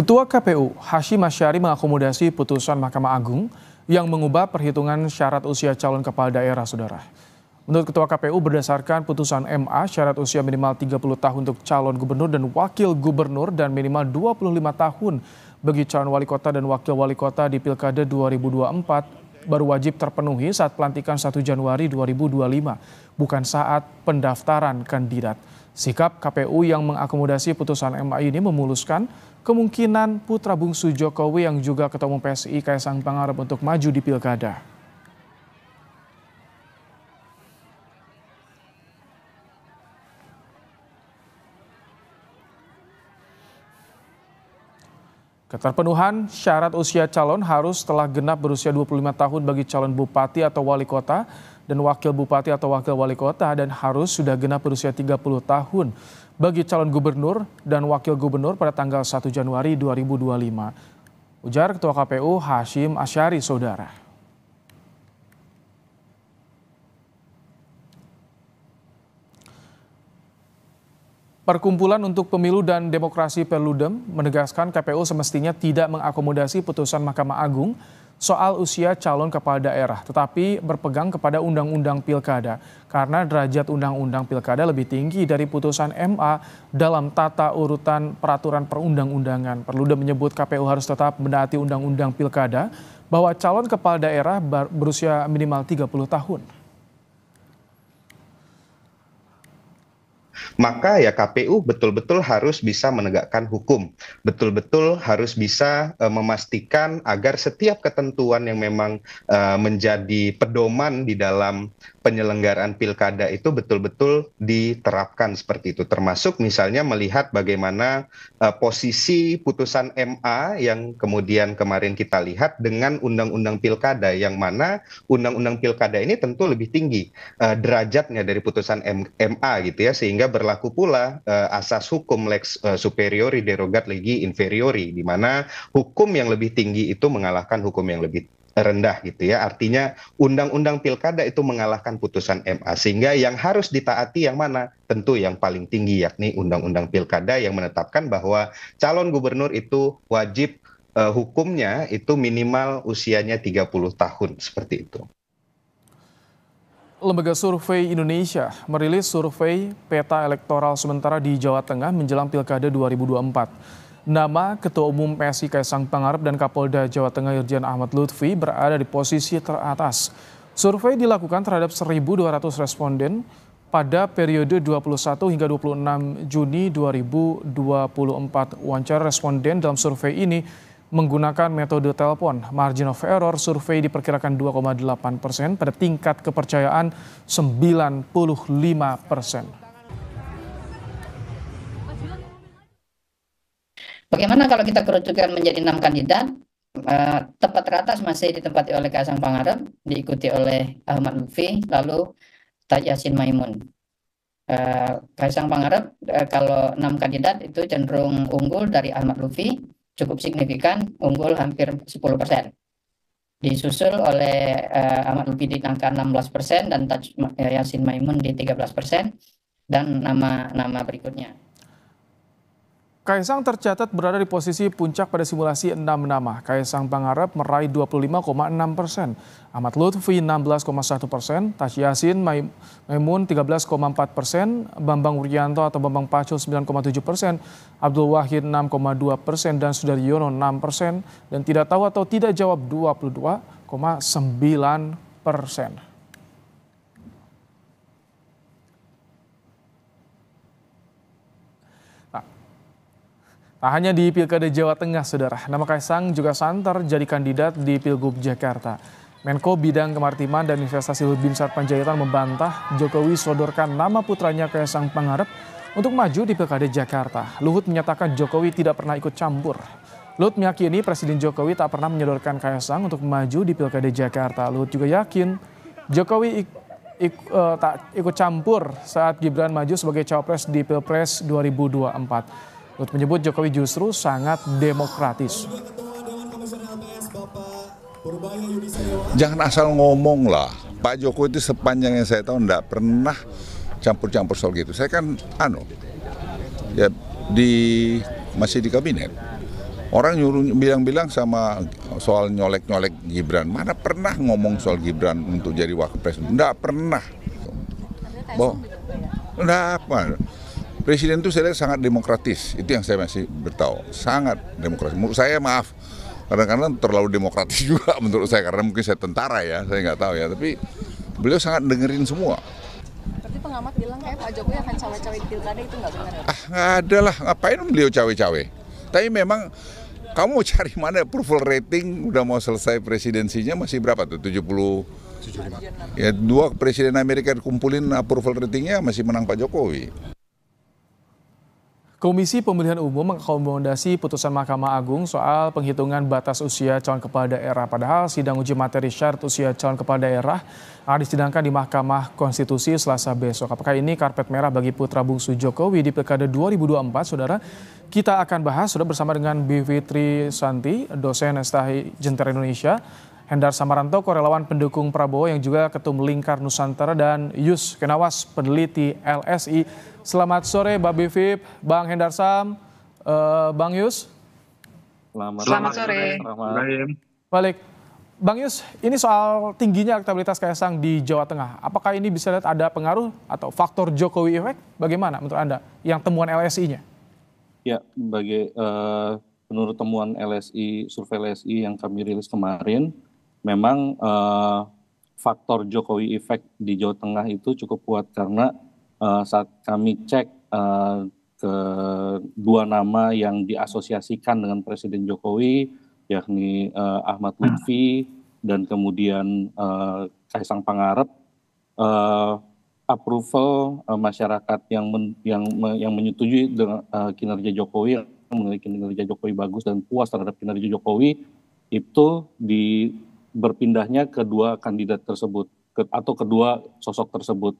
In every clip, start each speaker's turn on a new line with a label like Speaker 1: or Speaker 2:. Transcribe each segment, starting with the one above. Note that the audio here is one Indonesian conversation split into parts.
Speaker 1: Ketua KPU Hashim Asyari mengakomodasi putusan Mahkamah Agung yang mengubah perhitungan syarat usia calon kepala daerah, saudara. Menurut Ketua KPU, berdasarkan putusan MA, syarat usia minimal 30 tahun untuk calon gubernur dan wakil gubernur dan minimal 25 tahun bagi calon wali kota dan wakil wali kota di Pilkada 2024 baru wajib terpenuhi saat pelantikan 1 Januari 2025, bukan saat pendaftaran kandidat. Sikap KPU yang mengakomodasi putusan MA ini memuluskan kemungkinan putra bungsu Jokowi yang juga ketua umum PSI Kaisang Pangarep untuk maju di pilkada. Keterpenuhan syarat usia calon harus telah genap berusia 25 tahun bagi calon bupati atau wali kota dan wakil bupati atau wakil wali kota dan harus sudah genap berusia 30 tahun bagi calon gubernur dan wakil gubernur pada tanggal 1 Januari 2025. Ujar Ketua KPU Hashim Asyari Saudara. Perkumpulan untuk Pemilu dan Demokrasi Perludem menegaskan KPU semestinya tidak mengakomodasi putusan Mahkamah Agung soal usia calon kepala daerah, tetapi berpegang kepada undang-undang pilkada karena derajat undang-undang pilkada lebih tinggi dari putusan MA dalam tata urutan peraturan perundang-undangan. Perludem menyebut KPU harus tetap mendaati undang-undang pilkada bahwa calon kepala daerah berusia minimal 30 tahun.
Speaker 2: maka ya KPU betul-betul harus bisa menegakkan hukum, betul-betul harus bisa uh, memastikan agar setiap ketentuan yang memang uh, menjadi pedoman di dalam penyelenggaraan pilkada itu betul-betul diterapkan seperti itu. Termasuk misalnya melihat bagaimana uh, posisi putusan MA yang kemudian kemarin kita lihat dengan undang-undang pilkada yang mana undang-undang pilkada ini tentu lebih tinggi uh, derajatnya dari putusan MA gitu ya sehingga berlaku pula uh, asas hukum lex uh, superiori derogat legi inferiori di mana hukum yang lebih tinggi itu mengalahkan hukum yang lebih rendah gitu ya. Artinya undang-undang pilkada itu mengalahkan putusan MA sehingga yang harus ditaati yang mana? Tentu yang paling tinggi yakni undang-undang pilkada yang menetapkan bahwa calon gubernur itu wajib uh, hukumnya itu minimal usianya 30 tahun seperti itu.
Speaker 1: Lembaga Survei Indonesia merilis survei peta elektoral sementara di Jawa Tengah menjelang Pilkada 2024. Nama Ketua Umum PSI Kaisang Pangarep dan Kapolda Jawa Tengah Irjen Ahmad Lutfi berada di posisi teratas. Survei dilakukan terhadap 1.200 responden pada periode 21 hingga 26 Juni 2024. Wawancara responden dalam survei ini menggunakan metode telepon. Margin of error survei diperkirakan 2,8 persen pada tingkat kepercayaan 95 persen.
Speaker 3: Bagaimana kalau kita kerucutkan menjadi enam kandidat? Eh, tepat tempat teratas masih ditempati oleh Kaisang Pangarep, diikuti oleh Ahmad Lutfi, lalu Tajasin Maimun. Kasang eh, Kaisang Pangarep eh, kalau enam kandidat itu cenderung unggul dari Ahmad Lutfi, cukup signifikan unggul hampir 10 persen disusul oleh uh, Ahmad Lutfi di angka 16 persen dan Taj eh, Yasin Maimun di 13 persen dan nama-nama berikutnya.
Speaker 1: Kaisang tercatat berada di posisi puncak pada simulasi 6 nama. Kaisang Pangarep meraih 25,6 persen, Ahmad Lutfi 16,1 persen, Taj Yasin, Maimun 13,4 persen, Bambang Wuryanto atau Bambang Pacul 9,7 persen, Abdul Wahid 6,2 persen, dan Sudaryono 6 persen, dan tidak tahu atau tidak jawab 22,9 persen. Tak hanya di Pilkada Jawa Tengah, saudara, nama Kaisang juga santer jadi kandidat di Pilgub Jakarta. Menko Bidang Kemaritiman dan Investasi Luhut Binsar Panjaitan membantah Jokowi sodorkan nama putranya Kaisang Pangarep untuk maju di Pilkada Jakarta. Luhut menyatakan Jokowi tidak pernah ikut campur. Luhut meyakini Presiden Jokowi tak pernah menyodorkan Kaisang untuk maju di Pilkada Jakarta. Luhut juga yakin Jokowi ik, ik, uh, tak ikut campur saat Gibran maju sebagai cawapres di Pilpres 2024. Luhut menyebut Jokowi justru sangat demokratis.
Speaker 4: Jangan
Speaker 5: asal ngomong lah. Pak Jokowi itu sepanjang yang saya tahu tidak pernah campur-campur soal gitu. Saya kan anu ya di masih di kabinet. Orang nyuruh bilang-bilang sama soal nyolek-nyolek Gibran. Mana pernah ngomong soal Gibran untuk jadi wakil presiden? Tidak pernah. Bo, tidak gitu, ya? apa. Presiden itu saya lihat sangat demokratis. Itu yang saya masih bertahu. Sangat demokratis. Menurut saya maaf, kadang-kadang terlalu demokratis juga menurut saya karena mungkin saya tentara ya saya nggak tahu ya tapi beliau sangat dengerin semua
Speaker 3: tapi pengamat bilang kayak Pak
Speaker 4: Jokowi
Speaker 2: akan cawe-cawe di pilkada itu nggak benar ya? ah
Speaker 5: nggak ada lah ngapain beliau cawe-cawe tapi memang kamu cari mana approval rating udah mau selesai presidensinya masih berapa tuh 70
Speaker 1: 75.
Speaker 5: ya dua presiden Amerika kumpulin approval ratingnya masih menang Pak Jokowi
Speaker 1: Komisi Pemilihan Umum mengakomodasi putusan Mahkamah Agung soal penghitungan batas usia calon kepala daerah. Padahal sidang uji materi syarat usia calon kepala daerah akan disidangkan di Mahkamah Konstitusi Selasa besok. Apakah ini karpet merah bagi putra bungsu Jokowi di Pilkada 2024, Saudara? Kita akan bahas sudah bersama dengan Bivitri Santi, dosen Estahi Jenter Indonesia, Hendar Samaranto, korelawan pendukung Prabowo yang juga Ketum Lingkar Nusantara dan Yus Kenawas, peneliti LSI. Selamat sore, Mbak Bivip, Bang Hendar Sam, uh, Bang Yus. Selamat, Selamat sore. Selamat. Balik. Bang Yus, ini soal tingginya elektabilitas Kaisang di Jawa Tengah. Apakah ini bisa lihat ada pengaruh atau faktor Jokowi efek? Bagaimana menurut Anda yang temuan LSI-nya?
Speaker 4: Ya, bagi uh, eh, menurut temuan LSI, survei LSI yang kami rilis kemarin, memang uh, faktor Jokowi efek di Jawa Tengah itu cukup kuat karena uh, saat kami cek uh, ke dua nama yang diasosiasikan dengan Presiden Jokowi yakni uh, Ahmad Lutfi dan kemudian uh, Kaisang Pangarep uh, approval uh, masyarakat yang men, yang yang menyetujui dengan uh, kinerja Jokowi yang memiliki kinerja Jokowi bagus dan puas terhadap kinerja Jokowi itu di berpindahnya kedua kandidat tersebut ke, atau kedua sosok tersebut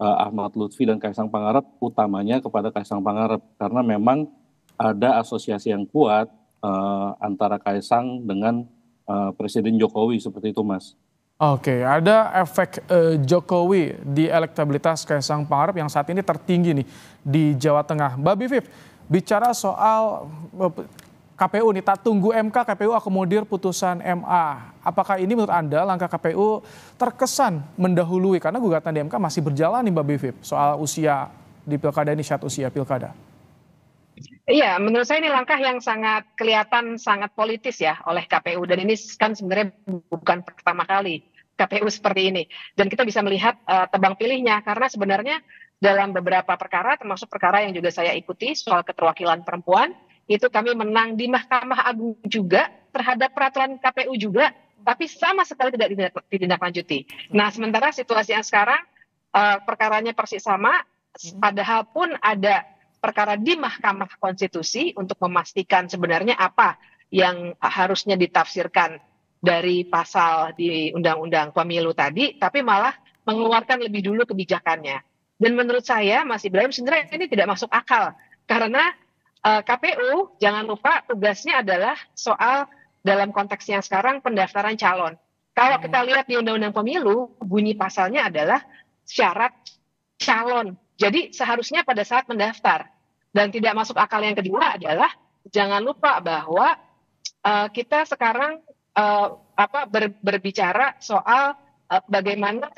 Speaker 4: uh, Ahmad Lutfi dan Kaisang Pangarep utamanya kepada Kaisang Pangarep karena memang ada asosiasi yang kuat uh, antara Kaisang dengan uh, Presiden Jokowi seperti itu Mas.
Speaker 1: Oke, ada efek uh, Jokowi di elektabilitas Kaisang Pangarep yang saat ini tertinggi nih di Jawa Tengah. Mbak Bivip, bicara soal KPU nih tak tunggu MK KPU akomodir putusan MA. Apakah ini menurut Anda langkah KPU terkesan mendahului karena gugatan di MK masih berjalan nih Mbak Bivip soal usia di pilkada ini syarat usia pilkada?
Speaker 3: Iya, menurut saya ini langkah yang sangat kelihatan sangat politis ya oleh KPU dan ini kan sebenarnya bukan pertama kali KPU seperti ini dan kita bisa melihat uh, tebang pilihnya karena sebenarnya dalam beberapa perkara termasuk perkara yang juga saya ikuti soal keterwakilan perempuan itu kami menang di Mahkamah Agung juga terhadap peraturan KPU juga, tapi sama sekali tidak ditindaklanjuti. Nah, sementara situasi yang sekarang uh, perkaranya persis sama, padahal pun ada perkara di Mahkamah Konstitusi untuk memastikan sebenarnya apa yang harusnya ditafsirkan dari pasal di Undang-Undang Pemilu tadi, tapi malah mengeluarkan lebih dulu kebijakannya. Dan menurut saya, Mas Ibrahim, sebenarnya ini tidak masuk akal karena Eh, KPU jangan lupa tugasnya adalah soal dalam konteksnya sekarang pendaftaran calon. Kalau kita hmm. lihat di Undang-Undang Pemilu, bunyi pasalnya adalah syarat calon. Jadi seharusnya pada saat mendaftar. Dan tidak masuk akal yang kedua adalah jangan lupa bahwa uh, kita sekarang uh, apa ber, berbicara soal uh, bagaimana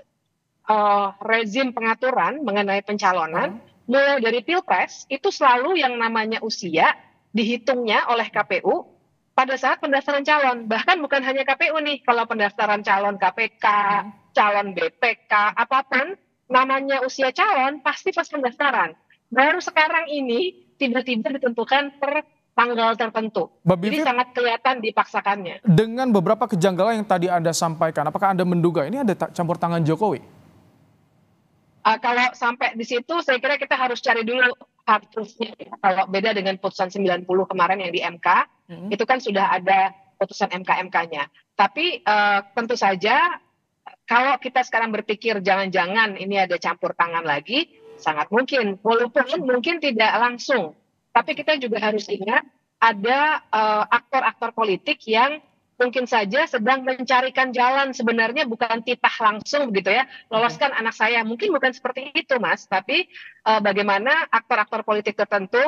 Speaker 3: uh, rezim pengaturan mengenai pencalonan. Hmm mulai dari pilpres itu selalu yang namanya usia dihitungnya oleh KPU pada saat pendaftaran calon. Bahkan bukan hanya KPU nih, kalau pendaftaran calon KPK, hmm. calon BPK, apapun namanya usia calon pasti pas pendaftaran. Baru sekarang ini tiba-tiba ditentukan per tanggal tertentu. Mbak Jadi sangat kelihatan dipaksakannya.
Speaker 1: Dengan beberapa kejanggalan yang tadi Anda sampaikan, apakah Anda menduga ini ada campur tangan Jokowi?
Speaker 3: uh, kalau sampai di situ saya kira kita harus cari dulu hard truthnya ya. kalau beda dengan putusan 90 kemarin yang di MK hmm. itu kan sudah ada putusan MK MK-nya tapi uh, tentu saja kalau kita sekarang berpikir jangan-jangan ini ada campur tangan lagi sangat mungkin walaupun mungkin tidak langsung tapi kita juga harus ingat ada eh, aktor-aktor uh, aktor -aktor politik yang mungkin saja sedang mencarikan jalan sebenarnya bukan titah langsung begitu ya loloskan hmm. anak saya mungkin bukan seperti itu mas tapi uh, bagaimana aktor-aktor politik tertentu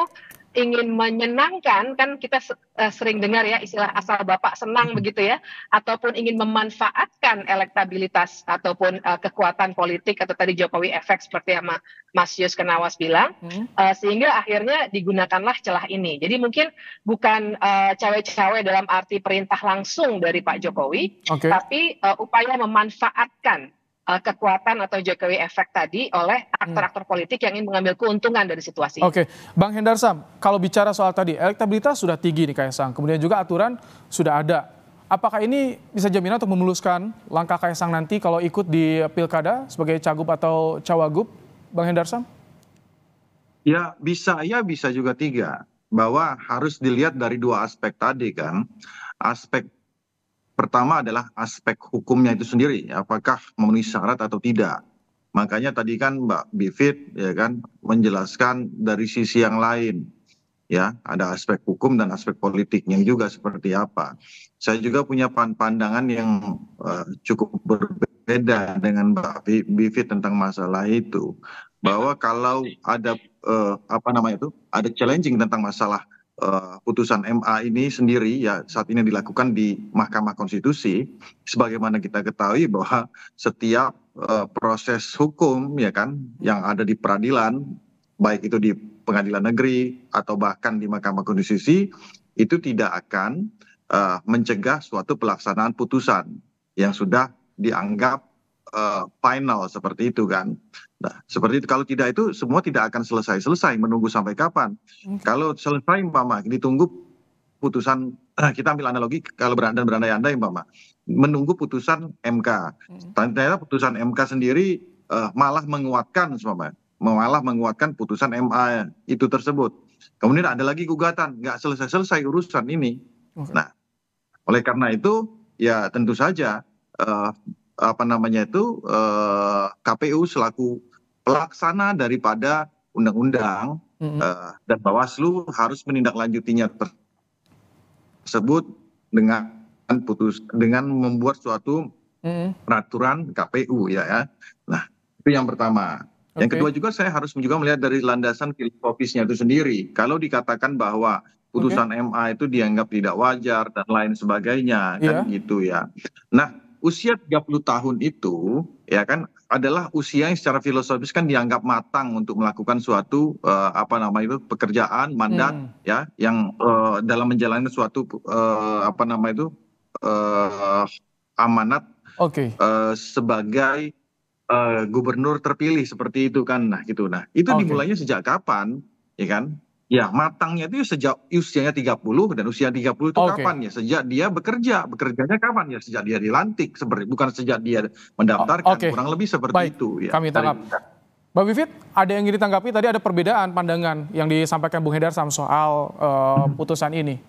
Speaker 3: ingin menyenangkan kan kita eh, sering dengar ya istilah asal bapak senang mm-hmm. begitu ya ataupun ingin memanfaatkan elektabilitas ataupun uh, kekuatan politik atau tadi Jokowi efek seperti yang Mas Yus Kenawas bilang hmm. uh, sehingga akhirnya digunakanlah celah ini. Jadi mungkin bukan cawe cawe-cawe dalam arti perintah langsung dari Pak Jokowi okay. tapi uh, upaya memanfaatkan uh, kekuatan atau Jokowi efek tadi oleh hmm. aktor-aktor politik yang ingin mengambil keuntungan dari situasi.
Speaker 1: Oke, okay. Bang Hendarsam, kalau bicara soal tadi elektabilitas sudah tinggi nih Kaisang, kemudian juga aturan sudah ada. Apakah ini bisa jaminan untuk memuluskan langkah Kaisang nanti kalau ikut di pilkada sebagai cagup atau cawagup, Bang Hendarsam?
Speaker 5: Ya bisa, ya bisa juga tiga. Bahwa harus dilihat dari dua aspek tadi kan. Aspek pertama adalah aspek hukumnya itu sendiri ya, apakah memenuhi syarat atau tidak makanya tadi kan Mbak Bivit ya kan menjelaskan dari sisi yang lain ya ada aspek hukum dan aspek politiknya juga seperti apa saya juga punya pandangan yang uh, cukup berbeda dengan Mbak Bivit tentang masalah itu bahwa kalau iya. ada uh, apa namanya itu ada challenging tentang masalah Eh, putusan ma ini sendiri ya saat ini dilakukan di mahkamah konstitusi sebagaimana kita ketahui bahwa setiap eh, proses hukum ya kan yang ada di peradilan baik itu di pengadilan negeri atau bahkan di mahkamah konstitusi itu tidak akan uh, mencegah suatu pelaksanaan putusan yang sudah dianggap uh, final seperti itu kan Nah, seperti itu. Kalau tidak itu semua tidak akan selesai-selesai. Menunggu sampai kapan? Kalau selesai, Mama, ditunggu putusan eh, kita ambil analogi kalau berandai berandai mbak Mama, menunggu putusan MK. Hmm. Ternyata putusan MK sendiri uh, malah menguatkan, Mama, malah menguatkan putusan MA itu tersebut. Kemudian ada lagi gugatan, nggak selesai-selesai urusan ini. Okay. Nah, oleh karena itu, ya tentu saja. Uh, apa namanya itu eh, kpu selaku pelaksana daripada undang undang eh, dan bawaslu harus menindaklanjutinya tersebut dengan putus dengan membuat suatu peraturan KPU ya, ya nah itu yang pertama yang kedua juga saya harus juga melihat dari landasan filosofisnya itu sendiri. Kalau dikatakan bahwa putusan okay. MA itu dianggap tidak wajar dan lain sebagainya yeah. kan iya. gitu ya. Nah, usia 30 tahun itu ya kan adalah usia yang secara filosofis kan dianggap matang untuk melakukan suatu uh, apa namanya itu pekerjaan mandat hmm. ya yang uh, dalam menjalani suatu uh, apa nama itu uh, amanat okay. uh, sebagai uh, gubernur terpilih seperti itu kan nah gitu nah itu okay. dimulainya sejak kapan ya kan ya matangnya itu sejak usianya 30 dan usia 30 itu okay. kapan ya sejak dia bekerja bekerjanya kapan ya sejak dia dilantik seperti bukan sejak dia mendaftarkan okay. kurang lebih seperti Baik. itu ya kami tangkap
Speaker 1: Mbak Vivit, ada yang ingin ditanggapi tadi ada perbedaan pandangan yang disampaikan Bung Hedar Sam soal uh, putusan ini.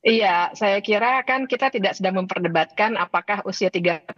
Speaker 3: Iya, saya kira kan kita tidak sedang memperdebatkan apakah usia 30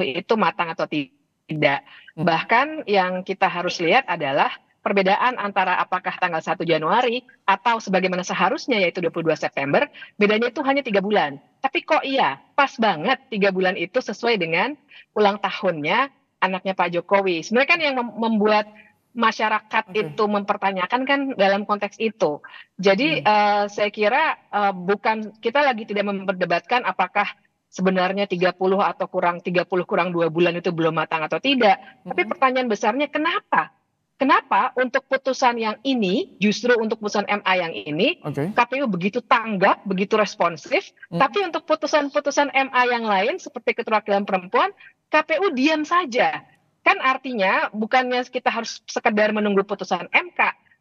Speaker 3: itu matang atau tidak. Hmm. Bahkan yang kita harus lihat adalah perbedaan antara apakah tanggal 1 Januari atau sebagaimana seharusnya yaitu 22 September, bedanya itu hanya tiga bulan. Tapi kok iya, pas banget tiga bulan itu sesuai dengan ulang tahunnya anaknya Pak Jokowi. Sebenarnya kan yang membuat masyarakat okay. itu mempertanyakan kan dalam konteks itu. Jadi hmm. uh, saya kira uh, bukan kita lagi tidak memperdebatkan apakah sebenarnya 30 atau kurang 30 kurang dua bulan itu belum matang atau tidak. Tapi hmm. pertanyaan besarnya kenapa Kenapa untuk putusan yang ini justru untuk putusan MA yang ini okay. KPU begitu tanggap, begitu responsif, hmm. tapi untuk putusan-putusan MA yang lain seperti keterwakilan perempuan KPU diam saja. Kan artinya bukannya kita harus sekedar menunggu putusan MK,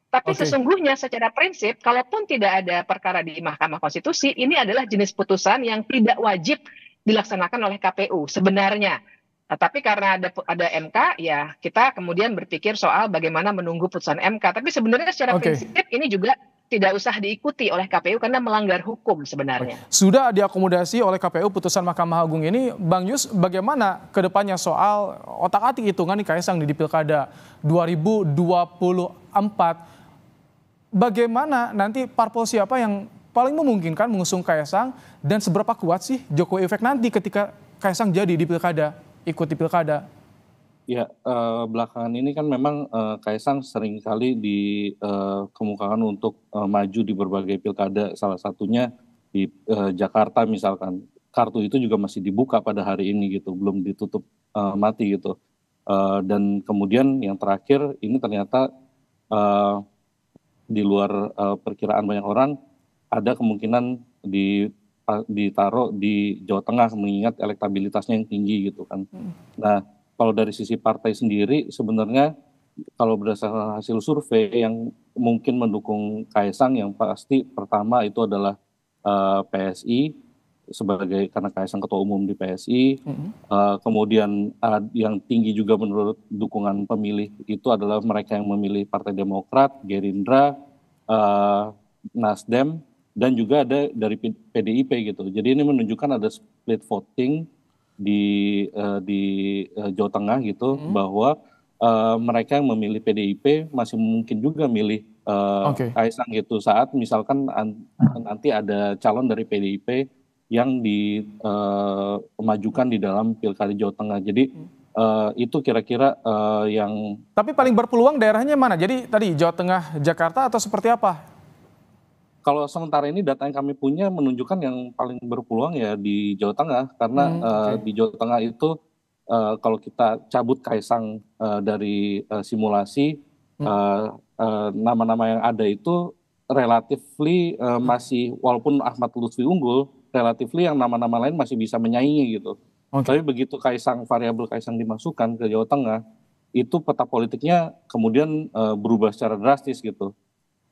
Speaker 3: tapi okay. sesungguhnya secara prinsip, kalaupun tidak ada perkara di Mahkamah Konstitusi, ini adalah jenis putusan yang tidak wajib dilaksanakan oleh KPU sebenarnya. Nah, tapi karena ada ada MK ya kita kemudian berpikir soal bagaimana menunggu putusan MK. Tapi sebenarnya secara okay. prinsip ini juga tidak usah diikuti oleh KPU karena melanggar hukum sebenarnya.
Speaker 1: Sudah diakomodasi oleh KPU putusan Mahkamah Agung ini, Bang Yus, bagaimana kedepannya soal otak-atik hitungan Kaisang di Pilkada 2024? Bagaimana nanti parpol siapa yang paling memungkinkan mengusung Kaisang dan seberapa kuat sih Jokowi efek nanti ketika Kaisang jadi di Pilkada ikuti pilkada?
Speaker 4: Ya, uh, belakangan ini kan memang uh, Kaisang seringkali dikemukakan eh, uh, untuk uh, maju di berbagai pilkada, salah satunya di uh, Jakarta misalkan. Kartu itu juga masih dibuka pada hari ini gitu, belum ditutup uh, mati gitu. Uh, dan kemudian yang terakhir ini ternyata uh, di luar uh, perkiraan banyak orang ada kemungkinan di ditaruh di Jawa Tengah mengingat elektabilitasnya yang tinggi gitu kan. Hmm. Nah, kalau dari sisi partai sendiri sebenarnya kalau berdasarkan hasil survei yang mungkin mendukung Kaisang yang pasti pertama itu adalah uh, e, PSI sebagai karena Kaisang ketua umum di PSI. hmm Uh, kemudian uh, yang tinggi juga menurut dukungan pemilih itu adalah mereka yang memilih Partai Demokrat, Gerindra, uh, Nasdem, dan juga ada dari PDIP gitu. Jadi ini menunjukkan ada split voting di uh, di uh, Jawa Tengah gitu hmm. bahwa uh, mereka yang memilih PDIP masih mungkin juga milih uh, okay. Kaisang gitu saat misalkan an nanti ada calon dari PDIP yang dimajukan uh, di dalam pilkada Jawa Tengah. Jadi Uh, itu kira-kira uh, yang. Tapi paling berpeluang daerahnya mana? Jadi tadi Jawa Tengah, Jakarta atau seperti apa? kalau sementara ini data yang kami punya menunjukkan yang paling berpeluang ya di Jawa Tengah karena hmm, eh, okay. uh, di Jawa Tengah itu uh, kalau kita cabut Kaisang uh, dari uh, simulasi hmm. nama-nama hmm. uh, uh, yang ada itu relatifly uh, hmm. masih walaupun Ahmad Lutfi unggul relatifly yang nama-nama lain masih bisa menyaingi gitu. Okay. Tapi begitu Kaisang variabel Kaisang dimasukkan ke Jawa Tengah itu peta politiknya kemudian uh, berubah secara drastis gitu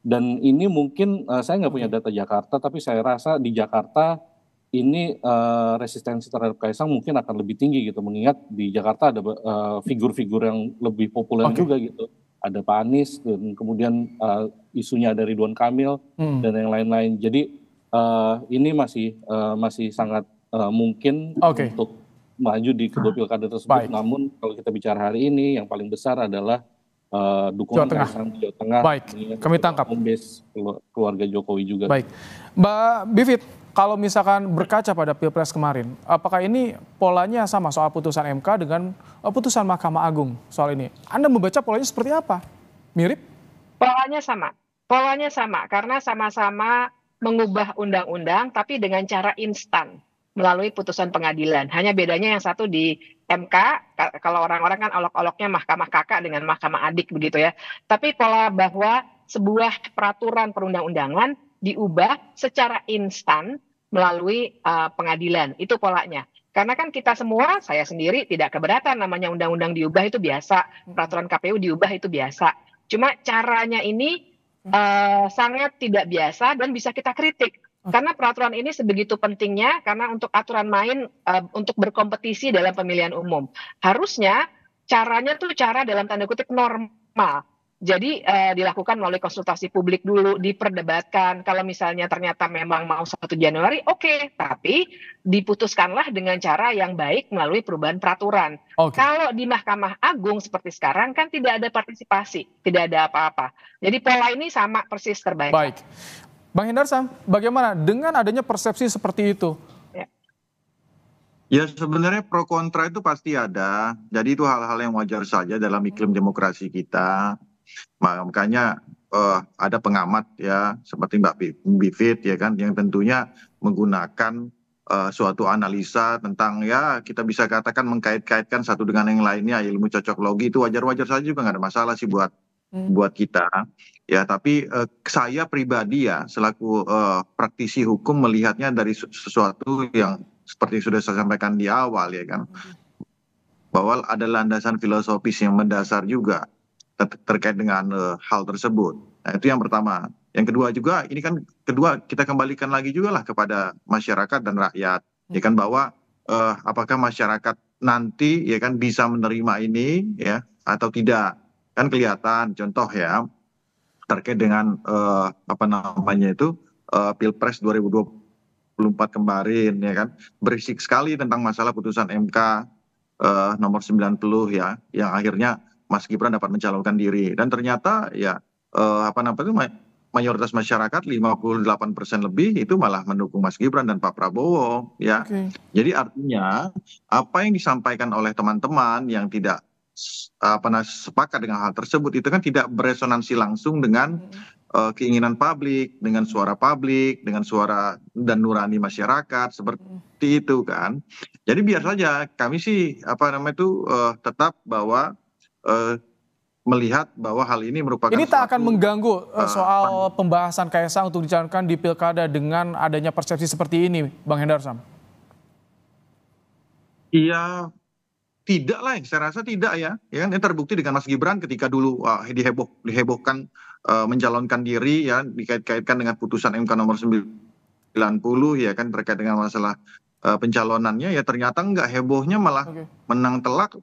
Speaker 4: dan ini mungkin uh, saya nggak punya data Jakarta, tapi saya rasa di Jakarta ini uh, resistensi terhadap Kaisang mungkin akan lebih tinggi gitu, mengingat di Jakarta ada eh, figur-figur uh, yang lebih populer okay. juga gitu. Ada Pak Anies dan kemudian uh, isunya dari Duan Kamil hmm. dan yang lain-lain. Jadi uh, ini masih uh, masih sangat uh, mungkin okay. untuk maju di kedua pilkada tersebut. Baik. Namun kalau kita bicara hari ini, yang paling besar adalah Eh, dukungan Jawa Tengah. Jawa Tengah. Baik, iya, kami
Speaker 1: tangkap. keluarga Jokowi juga. Baik, Mbak Bivit, kalau misalkan berkaca pada pilpres kemarin, apakah ini polanya sama soal putusan MK dengan eh, putusan Mahkamah Agung soal ini? Anda membaca polanya seperti apa?
Speaker 3: Mirip? Polanya sama. Polanya sama karena sama-sama mengubah undang-undang tapi dengan cara instan melalui putusan pengadilan. Hanya bedanya yang satu di MK, kalau orang-orang kan olok-oloknya mahkamah kakak dengan mahkamah adik begitu ya. Tapi pola bahwa sebuah peraturan perundang-undangan diubah secara instan melalui uh, pengadilan. Itu polanya. Karena kan kita semua, saya sendiri tidak keberatan namanya undang-undang diubah itu biasa, peraturan KPU diubah itu biasa. Cuma caranya ini uh, sangat tidak biasa dan bisa kita kritik. Karena peraturan ini sebegitu pentingnya karena untuk aturan main uh, untuk berkompetisi dalam pemilihan umum. Harusnya caranya tuh cara dalam tanda kutip normal. Jadi uh, dilakukan melalui konsultasi publik dulu, diperdebatkan. Kalau misalnya ternyata memang mau 1 Januari, oke. Okay. Tapi diputuskanlah dengan cara yang baik melalui perubahan peraturan. Okay. Kalau di Mahkamah Agung seperti sekarang kan tidak ada partisipasi, tidak ada apa-apa. Jadi pola ini sama persis terbaik. Baik. Bang Hindarsam, bagaimana
Speaker 1: dengan adanya persepsi seperti itu? Ya. ya sebenarnya pro
Speaker 5: kontra itu pasti ada. Jadi itu hal-hal yang wajar saja dalam ya. iklim demokrasi kita. Makanya uh, ada pengamat ya seperti Mbak Bivit ya kan yang tentunya menggunakan uh, suatu analisa tentang ya kita bisa katakan mengkait-kaitkan satu dengan yang lainnya ilmu cocok logi itu wajar-wajar saja juga nggak ada masalah sih buat Hmm. buat kita ya tapi eh, saya pribadi ya selaku eh, praktisi hukum melihatnya dari sesuatu yang seperti sudah saya sampaikan di awal ya kan hmm. bahwa ada landasan filosofis yang mendasar juga ter terkait dengan uh, hal tersebut. Nah, itu yang pertama. Yang kedua juga ini kan kedua kita kembalikan lagi juga lah kepada masyarakat dan rakyat ya kan bahwa uh, apakah masyarakat nanti ya kan bisa menerima ini ya atau tidak kan kelihatan contoh ya terkait dengan uh, apa namanya itu uh, pilpres 2024 kemarin ya kan berisik sekali tentang masalah putusan MK uh, eh, nomor 90 ya yang akhirnya Mas Gibran dapat mencalonkan diri dan ternyata ya uh, apa namanya itu mayoritas masyarakat 58% lebih itu malah mendukung Mas Gibran dan Pak Prabowo ya. Okay. Jadi artinya apa yang disampaikan oleh teman-teman yang tidak Eh, sepakat dengan hal tersebut itu kan tidak beresonansi langsung dengan hmm. eh, keinginan publik dengan suara publik dengan suara dan nurani masyarakat seperti hmm. itu kan jadi biar saja kami sih apa namanya itu eh, tetap bahwa melihat bahwa hal ini merupakan ini tak
Speaker 1: akan mengganggu soal pembahasan KSA untuk dicalonkan di pilkada dengan adanya persepsi seperti ini bang Hendarsam
Speaker 5: Iya tidak lah saya rasa tidak ya ya kan ini terbukti dengan Mas Gibran ketika dulu uh, diheboh dihebohkan uh, mencalonkan diri ya dikait-kaitkan dengan putusan MK nomor 90 ya kan terkait dengan masalah uh, pencalonannya ya ternyata enggak hebohnya malah okay. menang telak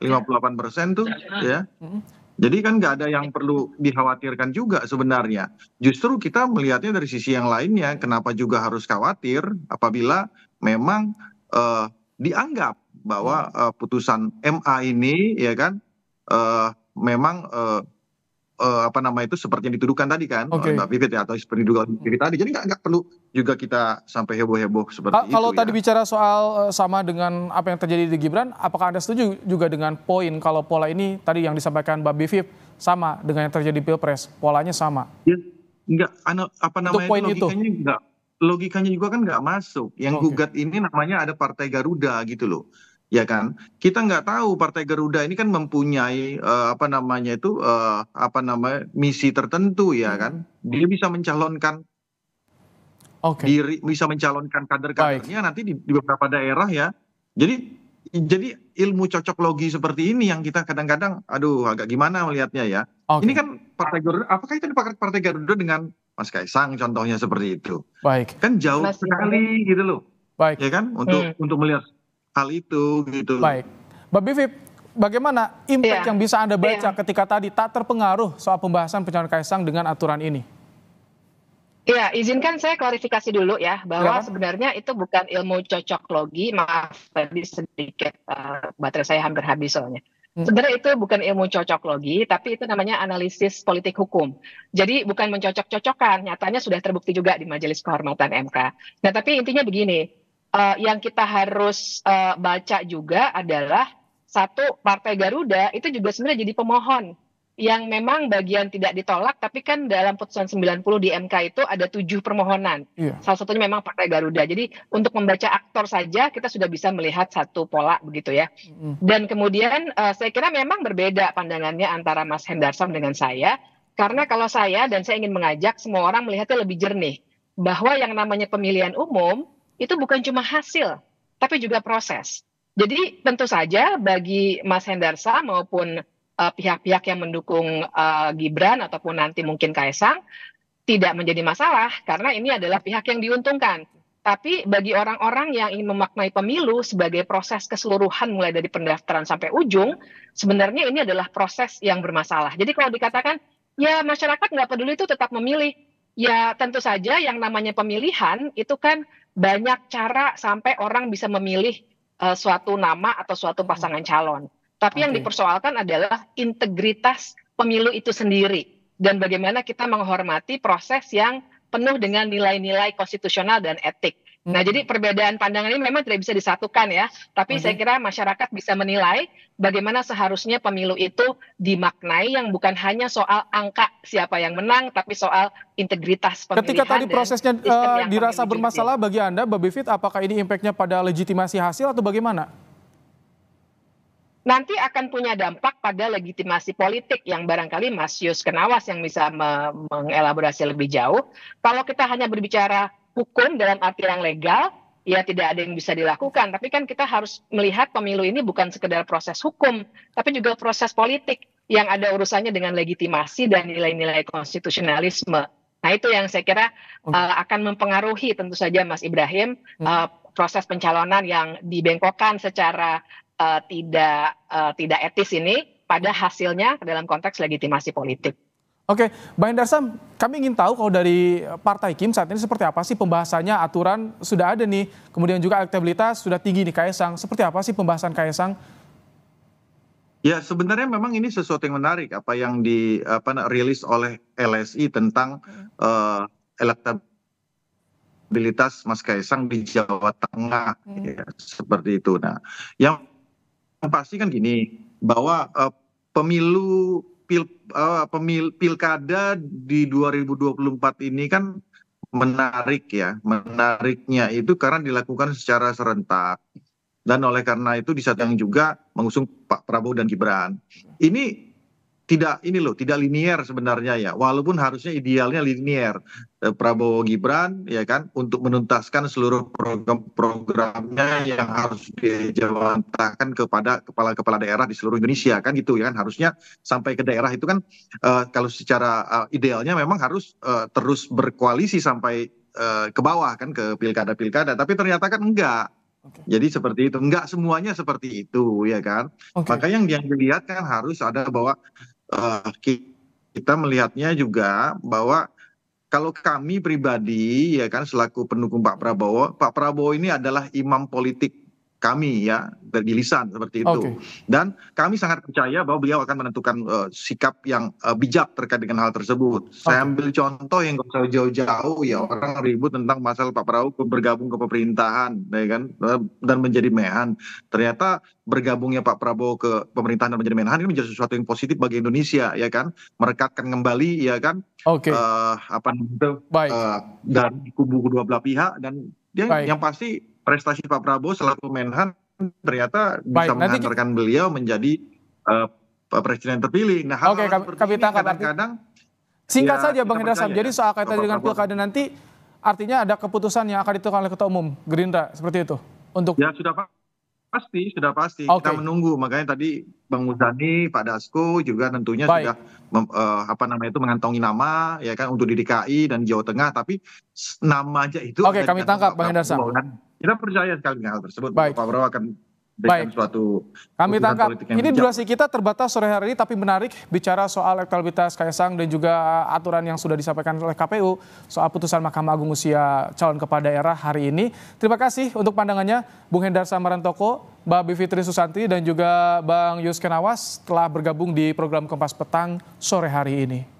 Speaker 5: 58 persen tuh ya. Mm-hmm. Jadi kan nggak ada yang perlu dikhawatirkan juga sebenarnya. Justru kita melihatnya dari sisi yang lainnya. Kenapa juga harus khawatir apabila memang uh, dianggap bahwa hmm. eh, putusan ma ini ya kan eh, memang eh, apa nama itu seperti yang dituduhkan tadi kan mbak vivit ya atau seperti juga tadi jadi nggak perlu juga kita sampai heboh heboh seperti kalau itu kalau ya. tadi
Speaker 1: bicara soal sama dengan apa yang terjadi di Gibran apakah anda setuju juga dengan poin kalau pola ini tadi yang disampaikan mbak Vivit sama dengan yang terjadi pilpres polanya sama
Speaker 5: ya, nggak apa namanya itu, poin itu logikanya itu. logikanya juga kan nggak masuk yang okay. gugat ini namanya ada partai Garuda gitu loh ya kan kita nggak tahu partai garuda ini kan mempunyai eh, apa namanya itu eh, apa namanya misi tertentu ya kan dia bisa mencalonkan okay. diri bisa mencalonkan kader kadernya nanti di, di beberapa daerah ya jadi jadi ilmu cocok logi seperti ini yang kita kadang-kadang aduh agak gimana melihatnya ya okay. ini kan partai garuda apakah itu dipakai partai garuda dengan Mas Kaisang contohnya seperti itu baik kan jauh Mas, sekali ya. gitu loh baik ya kan untuk hmm. untuk melihat hal itu
Speaker 1: gitu. Baik, Mbak Bivip, bagaimana impact yeah. yang bisa Anda iya. baca yeah. ketika tadi tak terpengaruh soal pembahasan pencalonan Kaisang dengan aturan ini?
Speaker 3: Ya, izinkan saya klarifikasi dulu ya bahwa ya. sebenarnya itu bukan ilmu cocok logi. Maaf tadi sedikit uh, baterai saya hampir habis soalnya. Hmm. Sebenarnya itu bukan ilmu cocok logi, tapi itu namanya analisis politik hukum. Jadi bukan mencocok cocokan nyatanya sudah terbukti juga di Majelis Kehormatan MK. Nah, tapi intinya begini, uh, yang kita harus uh, baca juga adalah satu Partai Garuda itu juga sebenarnya jadi pemohon yang memang bagian tidak ditolak tapi kan dalam putusan 90 di MK itu ada tujuh permohonan. Iya. Salah satunya memang Partai Garuda. Jadi untuk membaca aktor saja kita sudah bisa melihat satu pola begitu ya. Mm. Dan kemudian uh, saya kira memang berbeda pandangannya antara Mas Hendarson dengan saya karena kalau saya dan saya ingin mengajak semua orang melihatnya lebih jernih bahwa yang namanya pemilihan umum itu bukan cuma hasil, tapi juga proses. Jadi tentu saja bagi Mas Hendarsa maupun eh, pihak-pihak uh, yang mendukung uh, Gibran ataupun nanti mungkin Kaisang tidak menjadi masalah karena ini adalah pihak yang diuntungkan. Tapi bagi orang-orang yang ingin memaknai pemilu sebagai proses keseluruhan mulai dari pendaftaran sampai ujung, sebenarnya ini adalah proses yang bermasalah. Jadi kalau dikatakan ya masyarakat nggak peduli itu tetap memilih, Ya tentu saja yang namanya pemilihan itu kan banyak cara sampai orang bisa memilih uh, suatu nama atau suatu pasangan calon. Tapi okay. yang dipersoalkan adalah integritas pemilu itu sendiri dan bagaimana kita menghormati proses yang penuh dengan nilai-nilai konstitusional dan etik. Nah, jadi perbedaan pandangan ini memang tidak bisa disatukan ya, tapi okay. saya kira masyarakat bisa menilai bagaimana seharusnya pemilu itu dimaknai yang bukan hanya soal angka siapa yang menang, tapi soal integritas pemilihan. Ketika tadi prosesnya uh, dirasa bermasalah
Speaker 1: bagi Anda, Mbak Bivit, apakah ini impactnya pada legitimasi hasil atau bagaimana?
Speaker 3: nanti akan punya dampak pada legitimasi politik yang barangkali Mas Yus Kenawas yang bisa me mengelaborasi lebih jauh. Kalau kita hanya berbicara hukum dalam arti yang legal ya tidak ada yang bisa dilakukan. Tapi kan kita harus melihat pemilu ini bukan sekedar proses hukum, tapi juga proses politik yang ada urusannya dengan legitimasi dan nilai-nilai konstitusionalisme. Nah itu yang saya kira uh, akan mempengaruhi tentu saja Mas Ibrahim uh, proses pencalonan yang dibengkokkan secara uh, tidak uh, tidak etis ini pada hasilnya dalam konteks legitimasi politik.
Speaker 1: Oke, Bang Sam, kami ingin tahu kalau dari Partai Kim saat ini seperti apa sih pembahasannya, aturan sudah ada nih, kemudian juga elektabilitas sudah tinggi nih, Kaisang. Seperti apa sih pembahasan Kaisang?
Speaker 5: Ya sebenarnya memang ini sesuatu yang menarik apa yang di apa rilis oleh LSI tentang uh, elektabilitas Mas Kaisang di Jawa Tengah hmm. ya, seperti itu. Nah, yang pasti kan gini bahwa uh, pemilu Eh, pilkada di dua ribu dua puluh ini kan menarik ya menariknya itu karena dilakukan secara serentak dan oleh karena itu di saat yang juga mengusung Pak Prabowo dan Gibran ini tidak ini loh tidak linier sebenarnya ya walaupun harusnya idealnya linier eh, Prabowo Gibran ya kan untuk menuntaskan seluruh program-programnya yang harus dijawantahkan kepada kepala-kepala daerah di seluruh Indonesia kan gitu ya kan harusnya sampai ke daerah itu kan uh, kalau secara uh, idealnya memang harus uh, terus berkoalisi sampai uh, ke bawah kan ke pilkada-pilkada tapi ternyata kan enggak Okay. Jadi seperti itu, enggak semuanya seperti itu ya kan. Okay. Maka yang yang dilihat kan harus ada bahwa Eh, kita melihatnya juga bahwa kalau kami pribadi ya kan selaku pendukung pak prabowo pak prabowo ini adalah imam politik kami ya di lisan seperti itu dan kami sangat percaya bahwa beliau akan menentukan eh, sikap yang eh, bijak terkait dengan hal tersebut saya ambil contoh yang gak usah jauh-jauh ya orang ribut tentang masalah Pak Prabowo bergabung ke pemerintahan ya kan eh, dan menjadi mehan ternyata bergabungnya Pak Prabowo ke pemerintahan dan menjadi menhan ini menjadi sesuatu yang positif bagi Indonesia ya kan merekatkan kembali ya kan okay. uh, apa itu uh, dan kubu kedua belah pihak dan dia yang pasti prestasi Pak Prabowo selaku Menhan ternyata Baik, bisa mengantarkan kita... beliau menjadi uh, presiden terpilih. Nah, hal, -hal Oke, kami, ini kadang-kadang
Speaker 1: singkat ya, saja Bang Indra Sam. Jadi ya, soal kaitan dengan pilkada nanti artinya ada keputusan yang akan ditentukan oleh Ketua Umum Gerindra seperti itu untuk Ya sudah Pak pasti sudah pasti
Speaker 5: okay. kita menunggu makanya tadi Bang Muzani Pak Dasko juga tentunya Baik. sudah mem, uh, apa namanya itu mengantongi nama ya kan untuk di DKI dan Jawa Tengah tapi nama aja itu
Speaker 1: Oke okay, kami tangkap Bang Indra kita percaya sekali dengan hal tersebut. Baik. Pak Prabowo akan Baik. suatu kami tangkap. Ini durasi kita terbatas sore hari ini, tapi menarik bicara soal elektabilitas Kaisang dan juga uh, aturan yang sudah disampaikan oleh KPU soal putusan Mahkamah Agung usia calon kepala daerah hari ini. Terima kasih untuk pandangannya, Bung Hendar Samarantoko, Mbak Bivitri Susanti, dan juga Bang Yus Kenawas telah bergabung di program Kompas Petang sore hari ini.